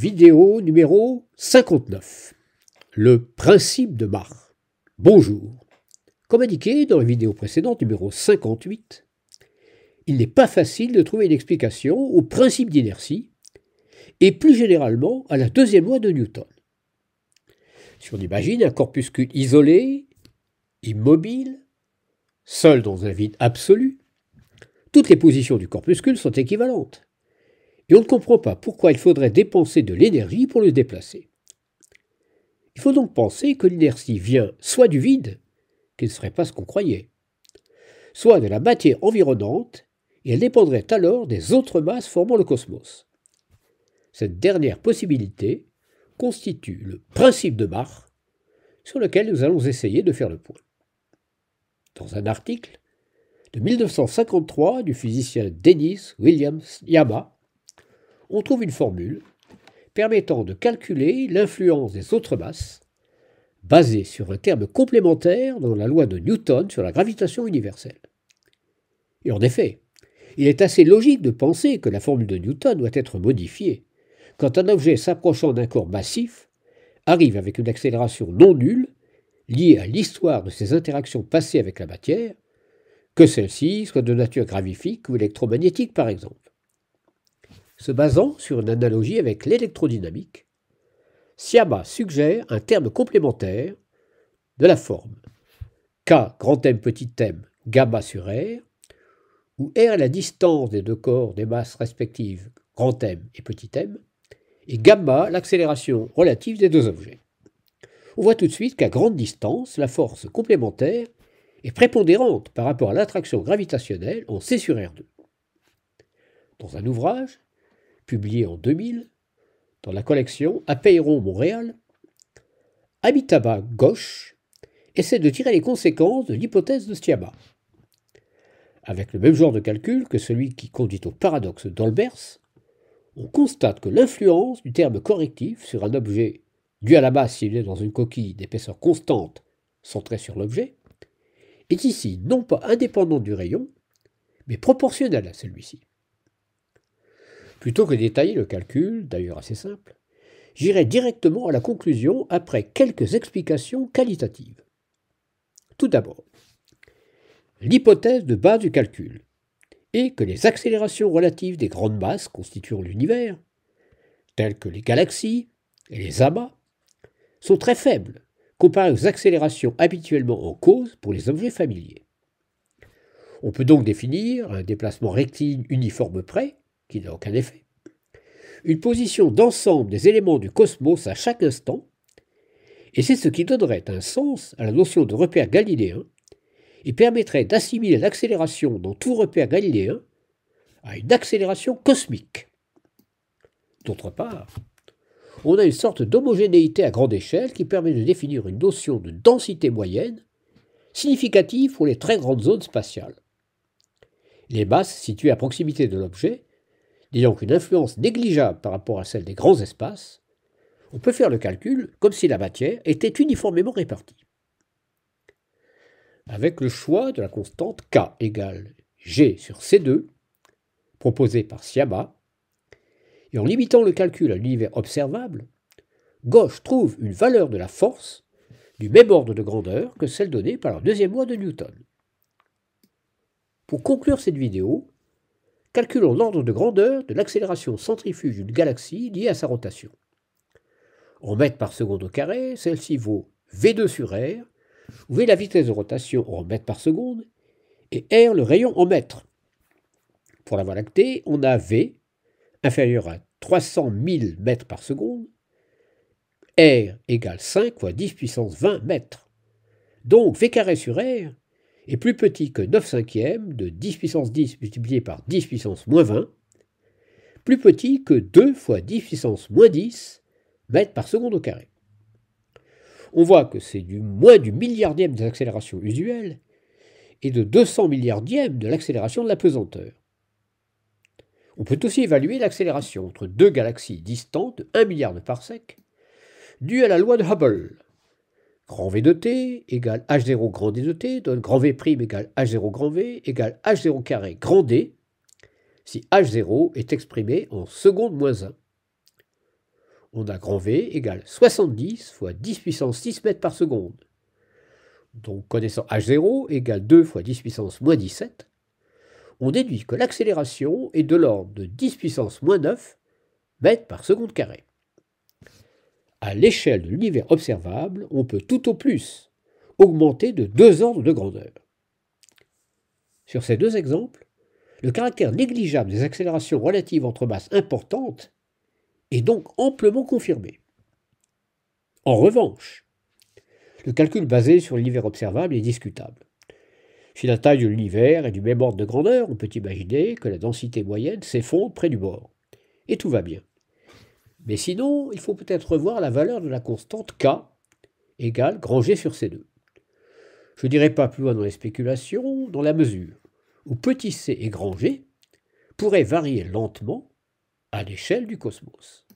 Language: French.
Vidéo numéro 59. Le principe de Mars. Bonjour. Comme indiqué dans la vidéo précédente, numéro 58, il n'est pas facile de trouver une explication au principe d'inertie et plus généralement à la deuxième loi de Newton. Si on imagine un corpuscule isolé, immobile, seul dans un vide absolu, toutes les positions du corpuscule sont équivalentes et on ne comprend pas pourquoi il faudrait dépenser de l'énergie pour le déplacer. Il faut donc penser que l'inertie vient soit du vide, qui ne serait pas ce qu'on croyait, soit de la matière environnante, et elle dépendrait alors des autres masses formant le cosmos. Cette dernière possibilité constitue le principe de Mach, sur lequel nous allons essayer de faire le point. Dans un article de 1953 du physicien Dennis Williams Yama, on trouve une formule permettant de calculer l'influence des autres masses, basée sur un terme complémentaire dans la loi de Newton sur la gravitation universelle. Et en effet, il est assez logique de penser que la formule de Newton doit être modifiée quand un objet s'approchant d'un corps massif arrive avec une accélération non nulle liée à l'histoire de ses interactions passées avec la matière, que celle-ci soit de nature gravifique ou électromagnétique par exemple. Se basant sur une analogie avec l'électrodynamique, Siama suggère un terme complémentaire de la forme K grand M petit m gamma sur R, où R est la distance des deux corps des masses respectives grand M et petit m, et gamma l'accélération relative des deux objets. On voit tout de suite qu'à grande distance, la force complémentaire est prépondérante par rapport à l'attraction gravitationnelle en C sur R2. Dans un ouvrage, publié en 2000 dans la collection Apeiron Montréal, Amitabha gauche essaie de tirer les conséquences de l'hypothèse de Stiaba. Avec le même genre de calcul que celui qui conduit au paradoxe d'Albers, on constate que l'influence du terme correctif sur un objet, dû à la base s'il est dans une coquille d'épaisseur constante centrée sur l'objet, est ici non pas indépendante du rayon, mais proportionnelle à celui-ci. Plutôt que détailler le calcul, d'ailleurs assez simple, j'irai directement à la conclusion après quelques explications qualitatives. Tout d'abord, l'hypothèse de base du calcul est que les accélérations relatives des grandes masses constituant l'univers, telles que les galaxies et les amas, sont très faibles comparées aux accélérations habituellement en cause pour les objets familiers. On peut donc définir un déplacement rectiligne uniforme près qui n'a aucun effet. Une position d'ensemble des éléments du cosmos à chaque instant, et c'est ce qui donnerait un sens à la notion de repère galiléen et permettrait d'assimiler l'accélération dans tout repère galiléen à une accélération cosmique. D'autre part, on a une sorte d'homogénéité à grande échelle qui permet de définir une notion de densité moyenne significative pour les très grandes zones spatiales. Les masses situées à proximité de l'objet n'ayant qu'une influence négligeable par rapport à celle des grands espaces, on peut faire le calcul comme si la matière était uniformément répartie. Avec le choix de la constante K égale G sur C2, proposée par Siama, et en limitant le calcul à l'univers observable, Gauche trouve une valeur de la force du même ordre de grandeur que celle donnée par la deuxième loi de Newton. Pour conclure cette vidéo, calculons l'ordre de grandeur de l'accélération centrifuge d'une galaxie liée à sa rotation. En mètres par seconde au carré, celle-ci vaut V2 sur R, où est la vitesse de rotation en mètres par seconde, et R le rayon en mètres. Pour la Voie lactée, on a V inférieur à 300 000 mètres par seconde, R égale 5 fois 10 puissance 20 mètres. Donc V carré sur R est plus petit que 9 cinquièmes de 10 puissance 10 multiplié par 10 puissance moins 20, plus petit que 2 fois 10 puissance moins 10 mètres par seconde au carré. On voit que c'est du moins du milliardième des accélérations usuelles et de 200 milliardièmes de l'accélération de la pesanteur. On peut aussi évaluer l'accélération entre deux galaxies distantes de 1 milliard de parsecs due à la loi de Hubble, grand V de t égale h0 grand d de t donne grand v prime égale h0 grand v égale h0 carré grand d si h0 est exprimé en seconde moins 1. On a grand V égale 70 fois 10 puissance 6 mètres par seconde. Donc connaissant h0 égale 2 fois 10 puissance moins 17, on déduit que l'accélération est de l'ordre de 10 puissance moins 9 mètres par seconde carré. À l'échelle de l'univers observable, on peut tout au plus augmenter de deux ordres de grandeur. Sur ces deux exemples, le caractère négligeable des accélérations relatives entre masses importantes est donc amplement confirmé. En revanche, le calcul basé sur l'univers observable est discutable. Si la taille de l'univers est du même ordre de grandeur, on peut imaginer que la densité moyenne s'effondre près du bord. Et tout va bien. Mais sinon, il faut peut-être revoir la valeur de la constante K égale grand G sur C2. Je ne dirai pas plus loin dans les spéculations, dans la mesure où petit c et grand G pourraient varier lentement à l'échelle du cosmos.